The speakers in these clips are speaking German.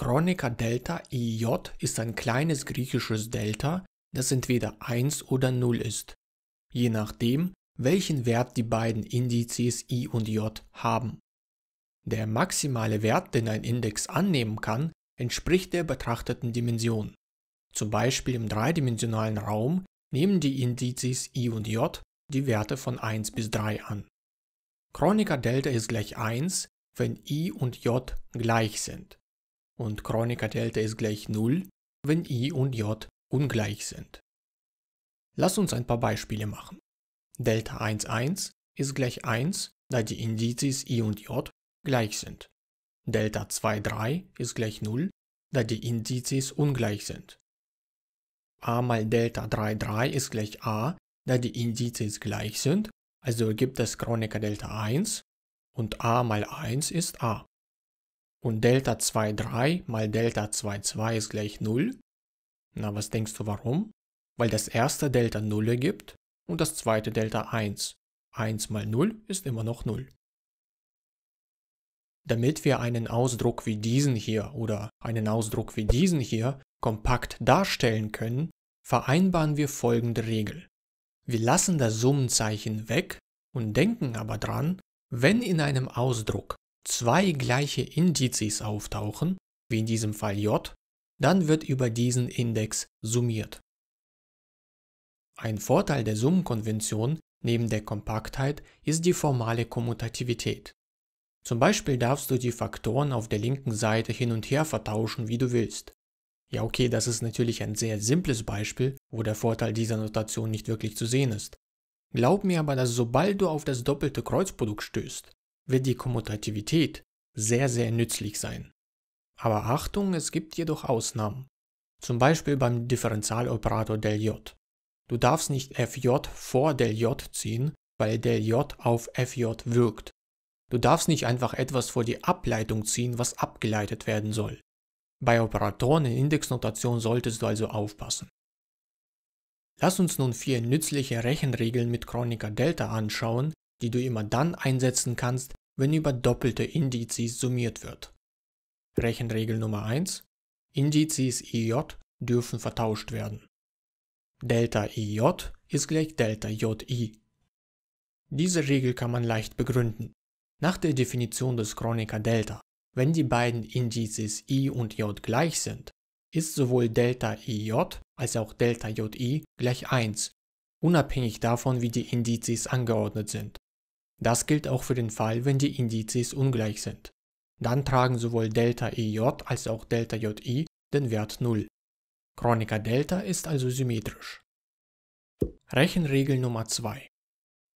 Kronecker Delta IJ ist ein kleines griechisches Delta, das entweder 1 oder 0 ist, je nachdem, welchen Wert die beiden Indizes i und j haben. Der maximale Wert, den ein Index annehmen kann, entspricht der betrachteten Dimension. Zum Beispiel im dreidimensionalen Raum nehmen die Indizes i und j die Werte von 1 bis 3 an. Kronecker Delta ist gleich 1, wenn i und j gleich sind und Chronica Delta ist gleich 0, wenn i und j ungleich sind. Lass uns ein paar Beispiele machen. Delta 1,1 ist gleich 1, da die Indizes i und j gleich sind. Delta 2,3 ist gleich 0, da die Indizes ungleich sind. a mal Delta 3,3 ist gleich a, da die Indizes gleich sind, also ergibt es Chronica Delta 1 und a mal 1 ist a. Und Delta 2, 3 mal Delta 2, 2 ist gleich 0. Na, was denkst du warum? Weil das erste Delta 0 ergibt und das zweite Delta 1. 1 mal 0 ist immer noch 0. Damit wir einen Ausdruck wie diesen hier oder einen Ausdruck wie diesen hier kompakt darstellen können, vereinbaren wir folgende Regel. Wir lassen das Summenzeichen weg und denken aber dran, wenn in einem Ausdruck zwei gleiche Indizes auftauchen, wie in diesem Fall j, dann wird über diesen Index summiert. Ein Vorteil der Summenkonvention neben der Kompaktheit ist die formale Kommutativität. Zum Beispiel darfst du die Faktoren auf der linken Seite hin und her vertauschen, wie du willst. Ja, okay, das ist natürlich ein sehr simples Beispiel, wo der Vorteil dieser Notation nicht wirklich zu sehen ist. Glaub mir aber, dass sobald du auf das doppelte Kreuzprodukt stößt, wird die Kommutativität sehr, sehr nützlich sein. Aber Achtung, es gibt jedoch Ausnahmen. Zum Beispiel beim Differentialoperator Δj. Du darfst nicht Fj vor Δj ziehen, weil Δj auf Fj wirkt. Du darfst nicht einfach etwas vor die Ableitung ziehen, was abgeleitet werden soll. Bei Operatoren in Indexnotation solltest du also aufpassen. Lass uns nun vier nützliche Rechenregeln mit Chronica Delta anschauen, die du immer dann einsetzen kannst, wenn über doppelte Indizes summiert wird. Rechenregel Nummer 1. Indizes ij dürfen vertauscht werden. Delta ij ist gleich Delta ji. Diese Regel kann man leicht begründen. Nach der Definition des Kronecker Delta, wenn die beiden Indizes i und j gleich sind, ist sowohl Delta ij als auch Delta ji gleich 1, unabhängig davon, wie die Indizes angeordnet sind. Das gilt auch für den Fall, wenn die Indizes ungleich sind. Dann tragen sowohl ΔEJ e als auch ΔJI den Wert 0. Chronica Delta ist also symmetrisch. Rechenregel Nummer 2.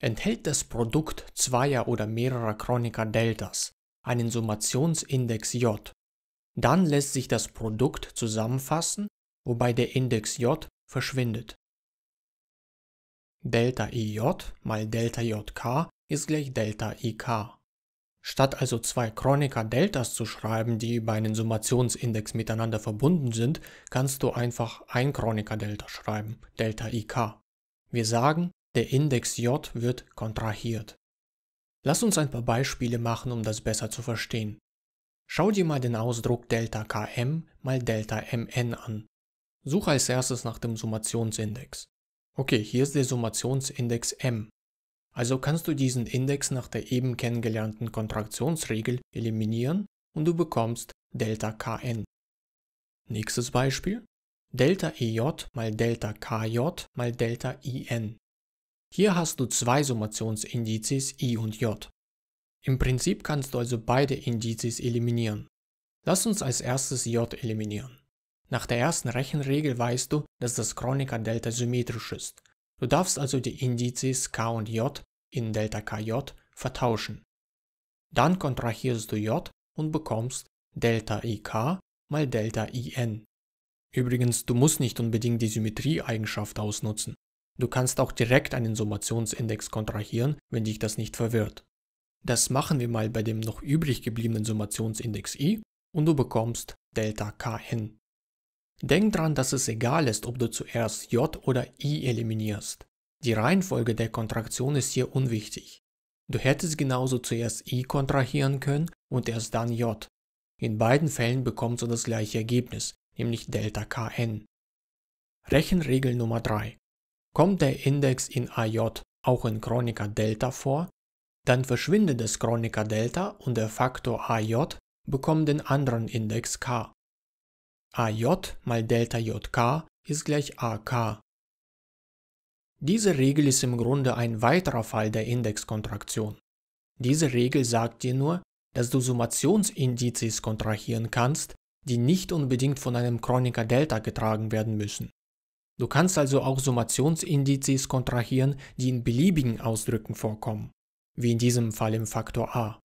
Enthält das Produkt zweier oder mehrerer Chronica Deltas einen Summationsindex J, dann lässt sich das Produkt zusammenfassen, wobei der Index J verschwindet. Delta EJ mal Delta JK ist gleich Delta IK. Statt also zwei Chronica-Deltas zu schreiben, die über einen Summationsindex miteinander verbunden sind, kannst du einfach ein Chronica-Delta schreiben, Delta IK. Wir sagen, der Index J wird kontrahiert. Lass uns ein paar Beispiele machen, um das besser zu verstehen. Schau dir mal den Ausdruck Delta Km mal Delta Mn an. Suche als erstes nach dem Summationsindex. Okay, hier ist der Summationsindex m. Also kannst du diesen Index nach der eben kennengelernten Kontraktionsregel eliminieren und du bekommst Delta Kn. Nächstes Beispiel. Delta EJ mal Delta KJ mal Delta IN. Hier hast du zwei Summationsindizes I und J. Im Prinzip kannst du also beide Indizes eliminieren. Lass uns als erstes J eliminieren. Nach der ersten Rechenregel weißt du, dass das Kronecker-Delta symmetrisch ist Du darfst also die Indizes K und J in ΔKJ vertauschen. Dann kontrahierst du J und bekommst ΔIK mal ΔIN. Übrigens, du musst nicht unbedingt die Symmetrieeigenschaft ausnutzen. Du kannst auch direkt einen Summationsindex kontrahieren, wenn dich das nicht verwirrt. Das machen wir mal bei dem noch übrig gebliebenen Summationsindex i und du bekommst ΔKN. Denk dran, dass es egal ist, ob du zuerst J oder I eliminierst. Die Reihenfolge der Kontraktion ist hier unwichtig. Du hättest genauso zuerst I kontrahieren können und erst dann J. In beiden Fällen bekommst du das gleiche Ergebnis, nämlich ΔKn. Rechenregel Nummer 3. Kommt der Index in AJ auch in Chronica Delta vor, dann verschwindet das Chronica Delta und der Faktor AJ bekommt den anderen Index K. AJ mal Delta JK ist gleich AK. Diese Regel ist im Grunde ein weiterer Fall der Indexkontraktion. Diese Regel sagt dir nur, dass du Summationsindizes kontrahieren kannst, die nicht unbedingt von einem Chroniker Delta getragen werden müssen. Du kannst also auch Summationsindizes kontrahieren, die in beliebigen Ausdrücken vorkommen, wie in diesem Fall im Faktor a.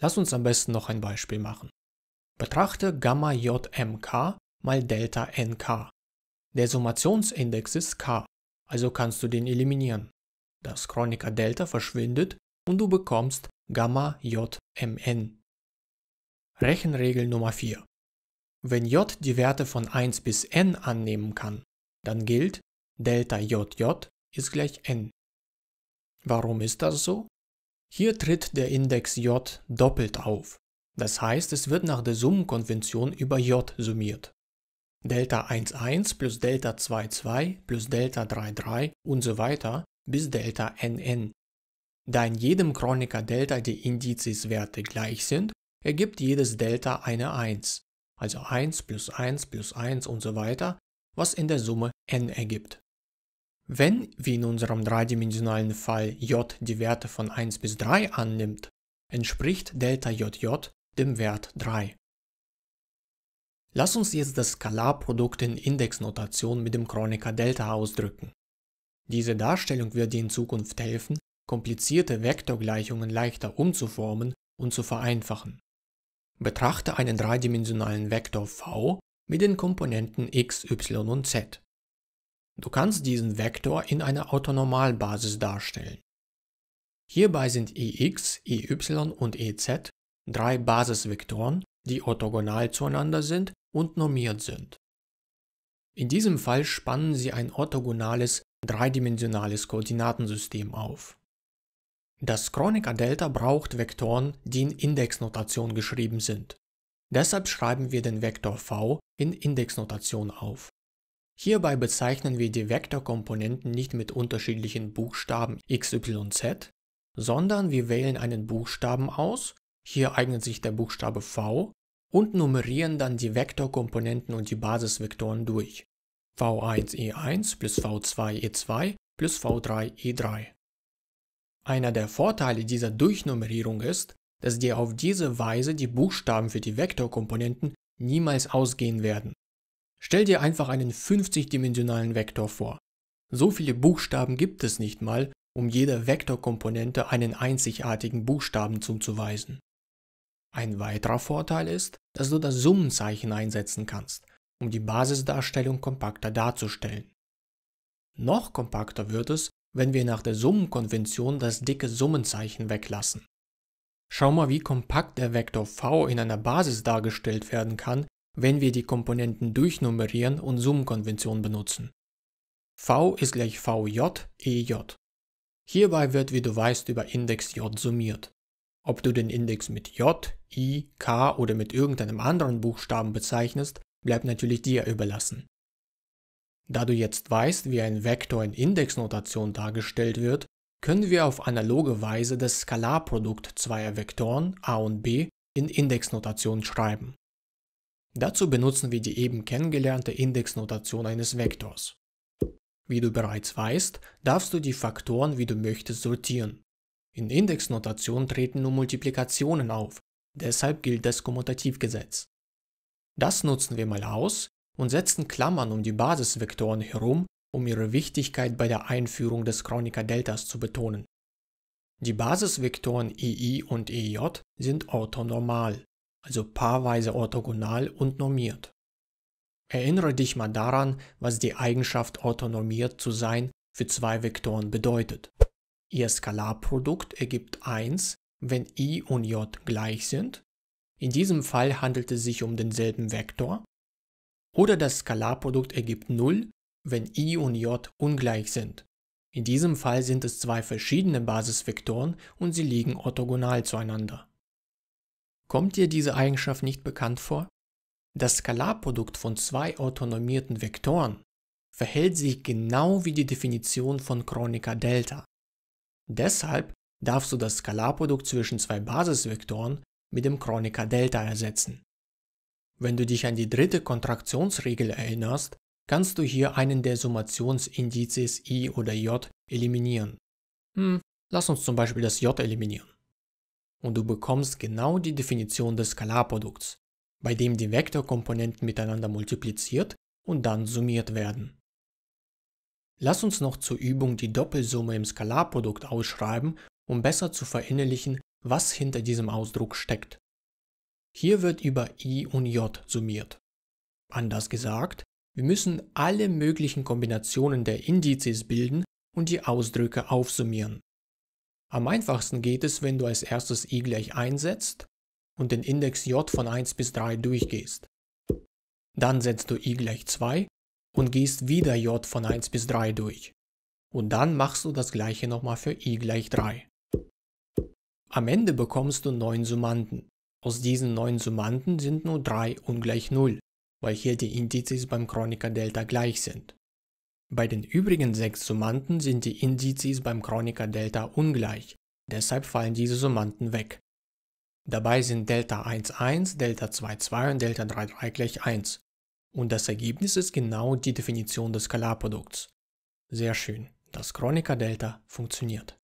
Lass uns am besten noch ein Beispiel machen. Betrachte Gamma JMK mal Delta NK. Der Summationsindex ist K, also kannst du den eliminieren. Das Chronica Delta verschwindet und du bekommst Gamma JMN. Rechenregel Nummer 4. Wenn J die Werte von 1 bis n annehmen kann, dann gilt Delta JJ ist gleich n. Warum ist das so? Hier tritt der Index J doppelt auf. Das heißt, es wird nach der Summenkonvention über J summiert. Delta 11 plus Delta 22 plus Delta 33 und so weiter bis Delta nn. Da in jedem Chroniker Delta die Indizeswerte gleich sind, ergibt jedes Delta eine 1, also 1 plus 1 plus 1 und so weiter, was in der Summe n ergibt. Wenn, wie in unserem dreidimensionalen Fall, j die Werte von 1 bis 3 annimmt, entspricht Delta JJ dem Wert 3. Lass uns jetzt das Skalarprodukt in Indexnotation mit dem Kronecker Delta ausdrücken. Diese Darstellung wird dir in Zukunft helfen, komplizierte Vektorgleichungen leichter umzuformen und zu vereinfachen. Betrachte einen dreidimensionalen Vektor v mit den Komponenten x, y und z. Du kannst diesen Vektor in einer Autonormalbasis darstellen. Hierbei sind Ix, e Ey und Ez drei Basisvektoren, die orthogonal zueinander sind und normiert sind. In diesem Fall spannen sie ein orthogonales, dreidimensionales Koordinatensystem auf. Das Kronecker Delta braucht Vektoren, die in Indexnotation geschrieben sind. Deshalb schreiben wir den Vektor v in Indexnotation auf. Hierbei bezeichnen wir die Vektorkomponenten nicht mit unterschiedlichen Buchstaben x, y und z, sondern wir wählen einen Buchstaben aus hier eignet sich der Buchstabe V, und nummerieren dann die Vektorkomponenten und die Basisvektoren durch. V1E1 e plus V2E2 e plus V3E3. E Einer der Vorteile dieser Durchnummerierung ist, dass dir auf diese Weise die Buchstaben für die Vektorkomponenten niemals ausgehen werden. Stell dir einfach einen 50-dimensionalen Vektor vor. So viele Buchstaben gibt es nicht mal, um jeder Vektorkomponente einen einzigartigen Buchstaben zuzuweisen. Ein weiterer Vorteil ist, dass du das Summenzeichen einsetzen kannst, um die Basisdarstellung kompakter darzustellen. Noch kompakter wird es, wenn wir nach der Summenkonvention das dicke Summenzeichen weglassen. Schau mal, wie kompakt der Vektor v in einer Basis dargestellt werden kann, wenn wir die Komponenten durchnummerieren und Summenkonvention benutzen. v ist gleich vj, ej. Hierbei wird, wie du weißt, über Index j summiert. Ob du den Index mit J, I, K oder mit irgendeinem anderen Buchstaben bezeichnest, bleibt natürlich dir überlassen. Da du jetzt weißt, wie ein Vektor in Indexnotation dargestellt wird, können wir auf analoge Weise das Skalarprodukt zweier Vektoren a und b in Indexnotation schreiben. Dazu benutzen wir die eben kennengelernte Indexnotation eines Vektors. Wie du bereits weißt, darfst du die Faktoren, wie du möchtest, sortieren. In Indexnotation treten nur Multiplikationen auf, deshalb gilt das Kommutativgesetz. Das nutzen wir mal aus und setzen Klammern um die Basisvektoren herum, um ihre Wichtigkeit bei der Einführung des Kronecker-Deltas zu betonen. Die Basisvektoren EI und EJ sind orthonormal, also paarweise orthogonal und normiert. Erinnere dich mal daran, was die Eigenschaft orthonormiert zu sein für zwei Vektoren bedeutet. Ihr Skalarprodukt ergibt 1, wenn i und j gleich sind. In diesem Fall handelt es sich um denselben Vektor. Oder das Skalarprodukt ergibt 0, wenn i und j ungleich sind. In diesem Fall sind es zwei verschiedene Basisvektoren und sie liegen orthogonal zueinander. Kommt dir diese Eigenschaft nicht bekannt vor? Das Skalarprodukt von zwei autonomierten Vektoren verhält sich genau wie die Definition von Kronecker Delta. Deshalb darfst du das Skalarprodukt zwischen zwei Basisvektoren mit dem Kronecker Delta ersetzen. Wenn du dich an die dritte Kontraktionsregel erinnerst, kannst du hier einen der Summationsindizes i oder j eliminieren. Hm, lass uns zum Beispiel das j eliminieren. Und du bekommst genau die Definition des Skalarprodukts, bei dem die Vektorkomponenten miteinander multipliziert und dann summiert werden. Lass uns noch zur Übung die Doppelsumme im Skalarprodukt ausschreiben, um besser zu verinnerlichen, was hinter diesem Ausdruck steckt. Hier wird über i und j summiert. Anders gesagt, wir müssen alle möglichen Kombinationen der Indizes bilden und die Ausdrücke aufsummieren. Am einfachsten geht es, wenn du als erstes i gleich einsetzt und den Index j von 1 bis 3 durchgehst. Dann setzt du i gleich 2 und gehst wieder J von 1 bis 3 durch. Und dann machst du das gleiche nochmal für i gleich 3. Am Ende bekommst du 9 Summanden. Aus diesen 9 Summanden sind nur 3 ungleich 0, weil hier die Indizes beim Chronica Delta gleich sind. Bei den übrigen 6 Summanden sind die Indizes beim Chronica Delta ungleich, deshalb fallen diese Summanden weg. Dabei sind Delta 1,1, Delta 2,2 und Delta 3,3 gleich 1. Und das Ergebnis ist genau die Definition des Skalarprodukts. Sehr schön, das Kronecker Delta funktioniert.